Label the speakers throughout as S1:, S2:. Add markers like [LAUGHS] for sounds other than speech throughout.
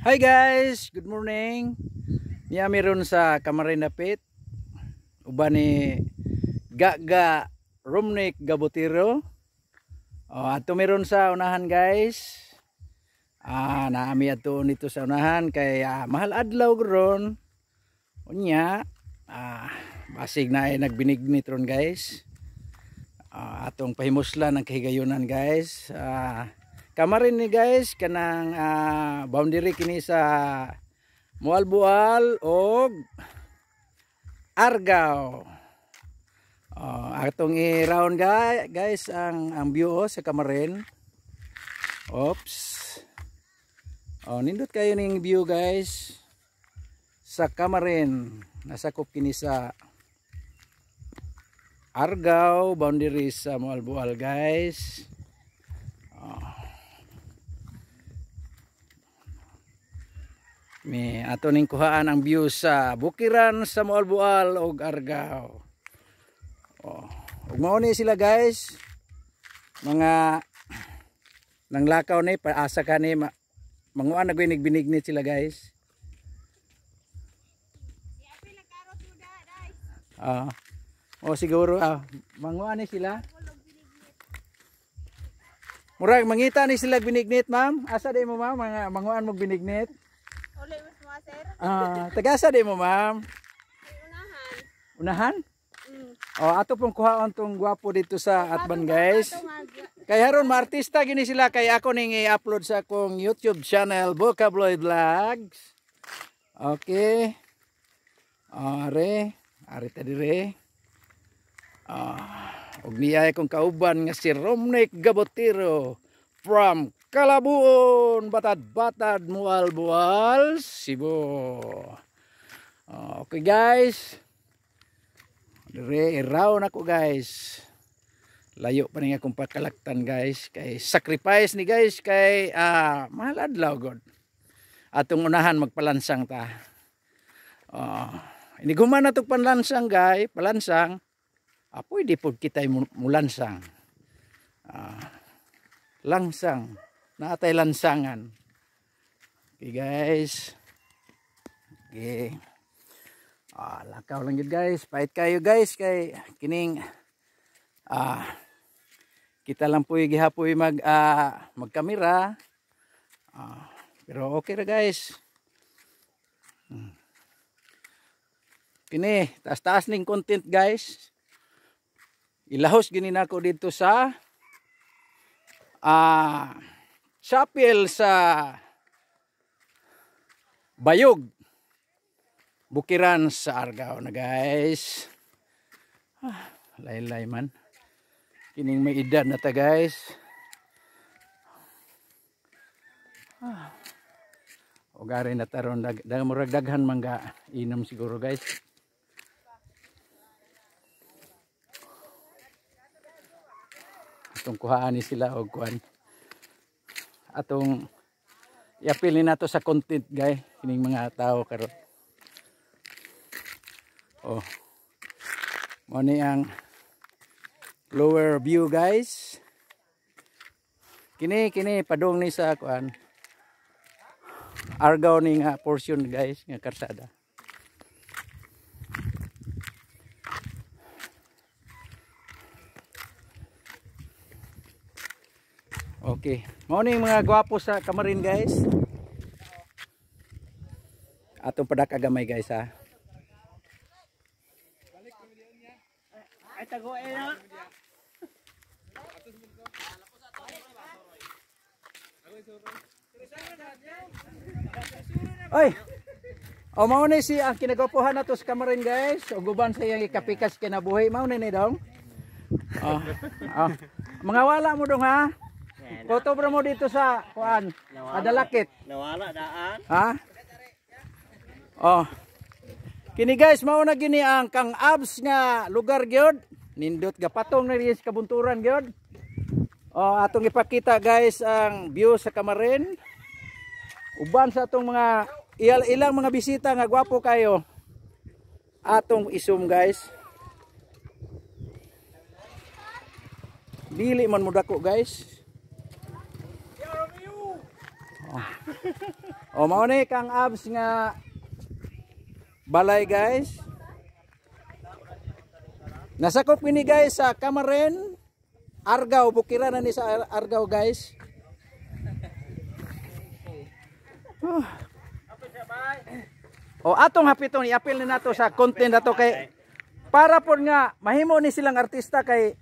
S1: Hi guys, good morning. Niya meron sa Camarina Pit. Uba ni Gaga Romnick Gabotiro. Oh, ato meron sa unahan guys. Ah, naami ato nito sa unahan kay ah, mahal adlaw ron. Unya, ah, basig na ay nagbinignit ron guys. Ah, atong pahimuslan ang kahigayonan guys. Ah, kamarin ni guys kanang uh, boundary kini sa Mualbual og Argao oh, atong i-round guys, guys ang, ang view oh, sa kamarin oops oh, nindot kayo ning view guys sa kamarin nasakop kini sa Argao boundary sa Mualbual guys May ato ning kuhaan ang view sa Bukiran, sa Moalbual og Argao. Oh, ug mao sila guys. Mga nanglakaw ni paasa ka ni manguan nagwinig binignit sila guys. Ah. Oh. oh siguro ah manguan ni sila. Murag mangita ni sila binignit ma'am. Asa day mo ma'am mga manguan mo binignit? Uli mas Ah, tagasa di mo, ma'am. Unahan. Unahan? Mm. Oh, ato pong kuhaon tong gwapo dito sa Atban, guys. Kay haron martista gini sila kay ako ning i-upload sa akong YouTube channel Vocabloid Vlogs. Okay. are, ah, are ta dire. Ah, og niya akong kauban nga si Romnick Gabotiro from Kalabuon, batad-batad, mual-bual, Cebu. Okay guys. Dire iraw na ko guys. Layo pa rin akong pakalaktan guys. Kay sacrifice ni guys kay ah, mahal adlaw god. Atong unahan magpalansang ta. ini ah, iniguman na tog panlansang guys, palansang. Ah, pwede pod kita mulansang. Ah, langsang na atay lansangan okay guys okay ah, lakaw lang yun guys pait kayo guys kay kining ah, kita lang po yung gihapoy mag ah, magkamera ah, pero okay ra guys hmm. kini taas taas ning content guys ilahos gini nako dito sa ah chapel sa Bayog Bukiran sa Argao na guys ah, laylay man kining may edad na ta guys ah, ugari na taron dag, dag, daghan mangga inom siguro guys itong kuhaan ni sila og kuhaan atong i nato sa content guy kining mga tao karon oh mo ang lower view guys kini kini padung ni sa kuan argaw ni nga portion guys nga karsada Okay. Mauna yung mga gwapo sa kamarin guys. Atong padak agamay guys ha. Ay tago eh no. Oy. O ni si ang kinagwapuhan nato sa kamarin guys. Uguban sa iyang ikapikas kinabuhi. Mauna ni dong. Oh. oh. Mga wala mo dong ha. Koto ah. bro mo dito sa kuan. Adalakit. Nawala daan. Ha? Oh. Kini guys, mao na gini ang kang abs nga lugar gyud. Nindot ga patong na rin kabunturan gyud. Oh, atong ipakita guys ang view sa kamarin. Uban sa atong mga il ilang mga bisita nga gwapo kayo. Atong isum guys. Dili man mo dako guys oh. oh ni kang abs nga balay guys. Nasakop kini guys sa Kamaren, Argao, bukira ni sa Argao guys. Oh. O oh, atong hapiton i-appeal na nato sa content nato kay para po nga mahimo ni silang artista kay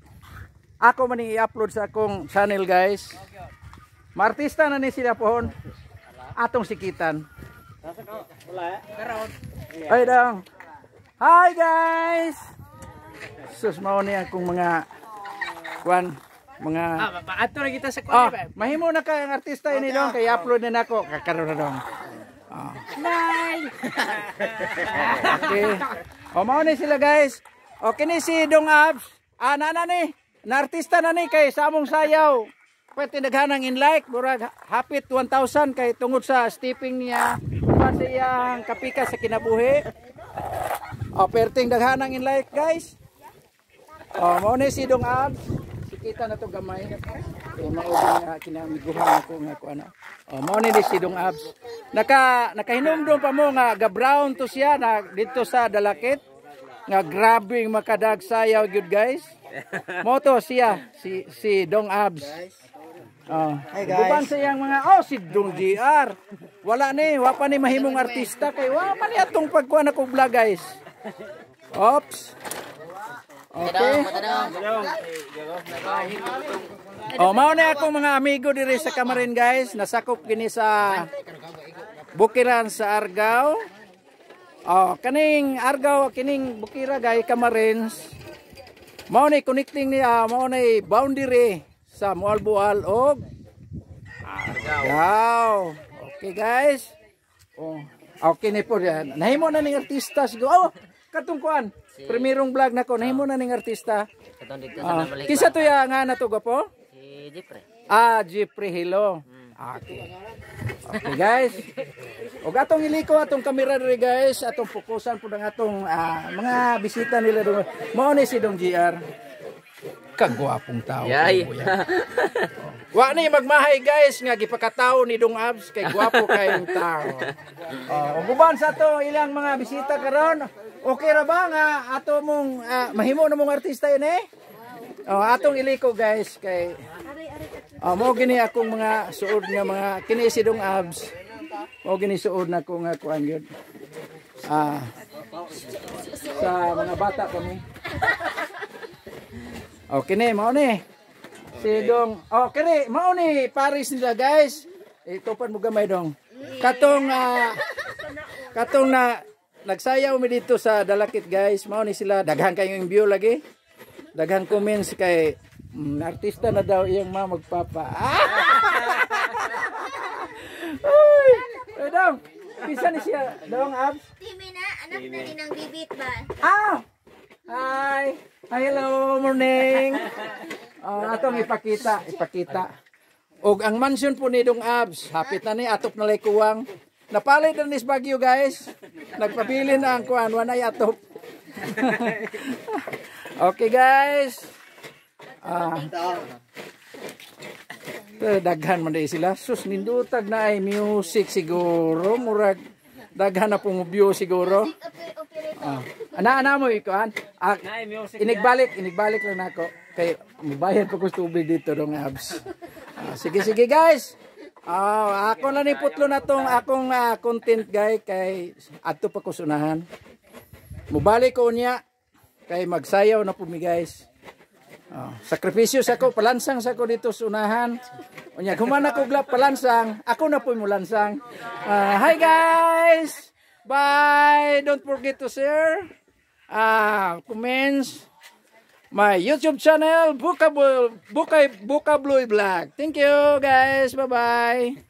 S1: ako man i-upload sa akong channel guys. Martista na ni sila pohon. Atong sikitan. Ay dong, Hi guys. Sus mau ni akong mga kwan mga ah, ato na kita sa kwan. Oh, eh, mahimo na kay ang artista ini dong kay upload na nako kakaroon na dong. Ah. Oh. Smile. okay. O mao ni sila guys. Okay ni si Dong Abs. Ah, na na ni. Na artista na ni kay samong sayaw. dapat tinaghanang in like murag hapit 1000 kay tungod sa stepping niya pa ang kapika sa kinabuhi o perting daghanang in like guys o mo ni si dong abs sikita na to gamay kay maugin niya kinamiguhan ako nga ko ana o mo ni si dong abs naka nakahinomdom pa mo nga ga brown to siya na dito sa dalakit nga grabe makadagsayaw good guys Moto siya si si Dong Abs. Oh. Hey guys. Uban sa yang mga oh si Dong GR. Wala ni, wa pa ni mahimong artista kay wa pa ni atong pagkuha na ko vlog guys. Oops. Okay. Oh, mao na ako mga amigo diri sa Cameron guys, nasakop kini sa Bukiran sa Argao. Oh, kaning Argao kining Bukira guys Camarines. Mao ni connecting ni uh, mao ni boundary sa Mualbual og Argao. Okay guys. Oh, okay ni po yan. Nahimo na ning artista sigo. Oh, katong kuan. Si... Primerong vlog nako nahimo na ning artista. Katong dito sa oh. Kisa to ya nga nato po? Si Jeffrey. Ah, Jeffrey Hilo. Hmm. Ah, okay. Okay guys. Og atong iliko atong kamera diri guys, atong pokusan pud ang atong uh, mga bisita nila dong. Mao ni si Dong GR. Kagwapong tao. Yay. Wa ni magmahay guys nga gipakatao ni Dong Abs kay gwapo kayong tao. Oh, uban sa to ilang mga bisita karon. Okay ra ba nga ato mong uh, mahimo na mong artista yun eh? Oh, atong iliko guys kay Oh, mo gini akong mga suod nga mga kini si Dong Abs. Mo gini suod na ko nga kuan gyud. Ah. Sa mga bata kami. Okay ni, eh, mao ni. Si dong. Okay ni, mao ni Paris nila guys. Itupan mo gamay dong. Katong ah, katong na nagsayaw mi dito sa Dalakit guys. Mao ni sila daghan kayong view lagi. Daghan comments kay mm, artista na daw iyang ma magpapa. Ah! [LAUGHS] Uy, madam. Pisa ni siya, dong abs? Timi na, anak na ni ng bibit ba? Ah! Hi! Hi, hello, morning! Uh, oh, atong ipakita, ipakita. Og ang mansion po ni Dong Abs, hapit na ni atop na lekuwang. Napalit na ni Bagyo guys. Nagpabili na ang kuan, ay atop. [LAUGHS] okay guys. Uh, daghan man sila. Sus nindutag na ay music siguro, murag daghan na pong view siguro. Ah. Ana ana mo ikuan. Ah, ah inigbalik, inigbalik lang nako. Kay mubayad pa ko tubig dito dong abs. Ah, sige sige guys. Ah, ako na ni putlo na tong akong uh, content guy kay adto pa kusunahan. sunahan. Mubalik ko niya kay magsayaw na po mi guys. Oh, sakripisyo sa ko, palansang sa ko dito sunahan. Unya, kumana ko glap palansang, ako na po mo lansang. Uh, hi guys! Bye! Don't forget to share, uh, comments, my YouTube channel, Bukabloy Buka, Buka Blue Black. Thank you guys. Bye-bye.